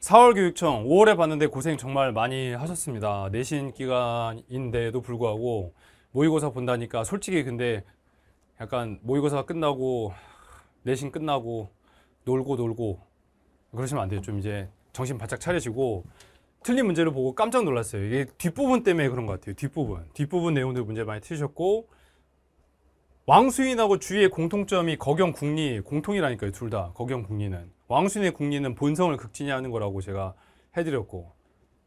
4월교육청 5월에 봤는데 고생 정말 많이 하셨습니다. 내신 기간인데도 불구하고 모의고사 본다니까 솔직히 근데 약간 모의고사 끝나고 내신 끝나고 놀고 놀고 그러시면 안 돼요. 좀 이제 정신 바짝 차리시고 틀린 문제를 보고 깜짝 놀랐어요. 이게 뒷부분 때문에 그런 것 같아요. 뒷부분. 뒷부분 내용들 문제 많이 틀리셨고 왕수인하고 주위의 공통점이 거경 국리 공통이라니까요. 둘 다. 거경 국리는. 왕순의 국리는 본성을 극진히하는 거라고 제가 해드렸고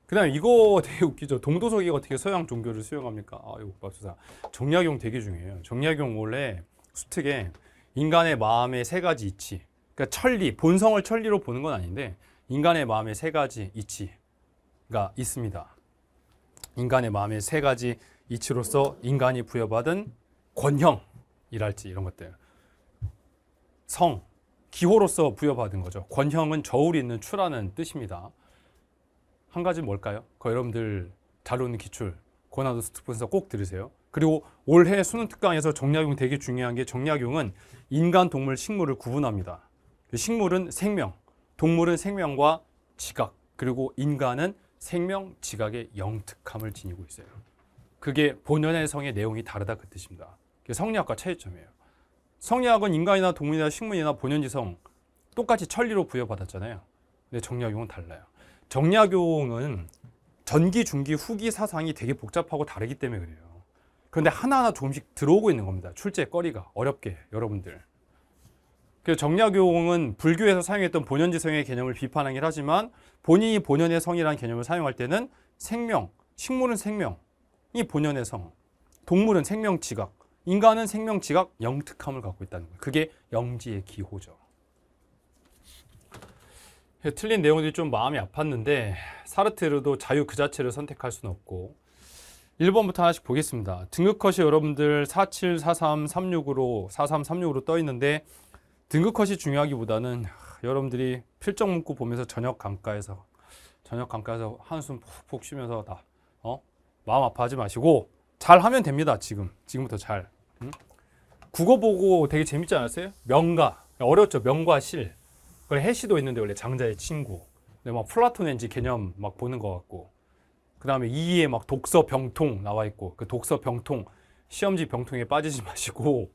그다음 이거 되게 웃기죠. 동도석이 어떻게 서양 종교를 수용합니까? 아, 이거 수사 정약용 되게 중요해요. 정약용 원래 수특에 인간의 마음의 세 가지 이치. 그러니까 천리, 본성을 천리로 보는 건 아닌데 인간의 마음의 세 가지 이치가 있습니다. 인간의 마음의 세 가지 이치로서 인간이 부여받은 권형이랄지 이런 것들. 성, 기호로서 부여받은 거죠. 권형은 저울이 있는 추라는 뜻입니다. 한 가지 뭘까요? 그 여러분들 잘 오는 기출 고난도 수특 분석 꼭 들으세요. 그리고 올해 수능 특강에서 정약용 되게 중요한 게 정약용은 인간, 동물, 식물을 구분합니다. 그 식물은 생명, 동물은 생명과 지각, 그리고 인간은 생명, 지각의 영특함을 지니고 있어요. 그게 본연의 성의 내용이 다르다 그 뜻입니다. 성리학과 차이점이에요. 성리학은 인간이나 동물이나 식물이나 본연지성 똑같이 천리로 부여받았잖아요. 근데 정리학용은 달라요. 정리학용은 전기, 중기, 후기 사상이 되게 복잡하고 다르기 때문에 그래요. 그런데 하나하나 조금씩 들어오고 있는 겁니다. 출제 거리가 어렵게 여러분들. 그래서 정략용은 불교에서 사용했던 본연지성의 개념을 비판하긴 하지만 본인이 본연의 성이라는 개념을 사용할 때는 생명, 식물은 생명, 이 본연의 성, 동물은 생명지각, 인간은 생명 지각 영특함을 갖고 있다는 거예요. 그게 영지의 기호죠. 예, 틀린 내용들이 좀 마음이 아팠는데 사르트르도 자유 그 자체를 선택할 수는 없고 1번부터 하나씩 보겠습니다. 등급컷이 여러분들 47, 43, 36으로 43, 36으로 떠 있는데 등급컷이 중요하기보다는 여러분들이 필적 문구 보면서 저녁 강가에서 저녁 강가에서 한숨 푹푹 쉬면서 다 어? 마음 아파하지 마시고 잘 하면 됩니다. 지금. 지금부터 잘. 응? 국어 보고 되게 재밌지 않았어요? 명가. 어려웠죠. 명과 실. 그래 해시도 있는데 원래 장자의 친구. 근데 막플라톤엔지 개념 막 보는 것 같고. 그 다음에 2위에 막 독서 병통 나와 있고. 그 독서 병통. 시험지 병통에 빠지지 마시고.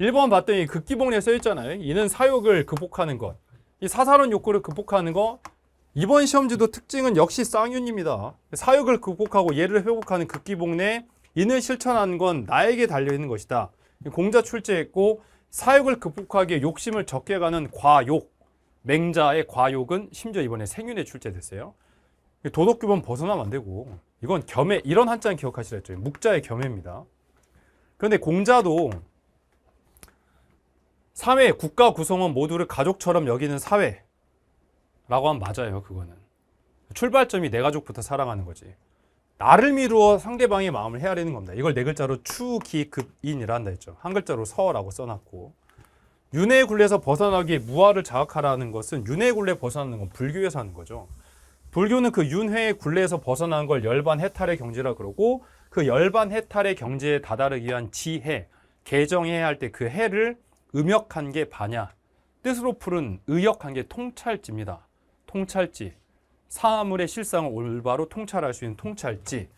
1번 봤더니 극기복리에 써 있잖아요. 이는 사욕을 극복하는 것. 이 사사로운 욕구를 극복하는 거. 이번 시험지도 특징은 역시 쌍윤입니다. 사욕을 극복하고 예를 회복하는 극기복내 이는 실천한 건 나에게 달려있는 것이다. 공자 출제했고 사욕을 극복하기에 욕심을 적게 가는 과욕, 맹자의 과욕은 심지어 이번에 생윤에 출제됐어요. 도덕규범 벗어나면 안 되고 이건 겸해 이런 한자는 기억하시라 죠 묵자의 겸해입니다. 그런데 공자도 사회 국가 구성원 모두를 가족처럼 여기는 사회라고 하면 맞아요. 그거는 출발점이 내 가족부터 사랑하는 거지. 나를 미루어 상대방의 마음을 헤아리는 겁니다. 이걸 네 글자로 추기급인이란다 했죠. 한 글자로 서라고 써놨고 윤회의 굴레에서 벗어나기에 무아를 자각하라는 것은 윤회의 굴레 벗어나는 건 불교에서 하는 거죠. 불교는 그 윤회의 굴레에서 벗어난걸 열반 해탈의 경지라 그러고 그 열반 해탈의 경지에 다다르기 위한 지혜, 개정해야 할 때 그 해를 음역한 게 반야, 뜻으로 풀은 의역한 게 통찰지입니다. 통찰지. 사물의 실상을 올바로 통찰할 수 있는 통찰지.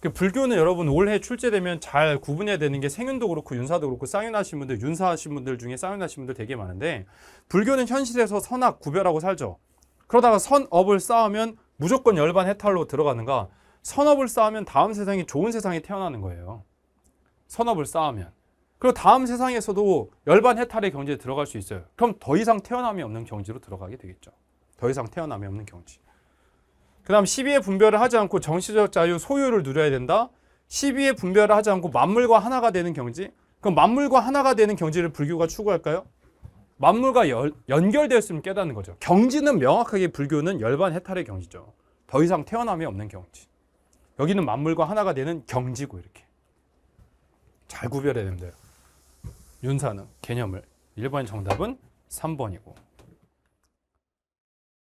그 불교는 여러분 올해 출제되면 잘 구분해야 되는 게 생윤도 그렇고 윤사도 그렇고 쌍윤하신 분들, 윤사하신 분들 중에 쌍윤하신 분들 되게 많은데 불교는 현실에서 선악 구별하고 살죠. 그러다가 선업을 쌓으면 무조건 열반 해탈로 들어가는가 선업을 쌓으면 다음 세상이 좋은 세상이 태어나는 거예요. 선업을 쌓으면. 그리고 다음 세상에서도 열반 해탈의 경지에 들어갈 수 있어요. 그럼 더 이상 태어남이 없는 경지로 들어가게 되겠죠. 더 이상 태어남이 없는 경지. 그 다음 시비의 분별을 하지 않고 정치적 자유 소유를 누려야 된다. 시비의 분별을 하지 않고 만물과 하나가 되는 경지. 그럼 만물과 하나가 되는 경지를 불교가 추구할까요? 만물과 열, 연결되었으면 깨닫는 거죠. 경지는 명확하게 불교는 열반 해탈의 경지죠. 더 이상 태어남이 없는 경지. 여기는 만물과 하나가 되는 경지고 이렇게. 잘 구별해야 됩니다. 윤사는 개념을 1번 정답은 3번이고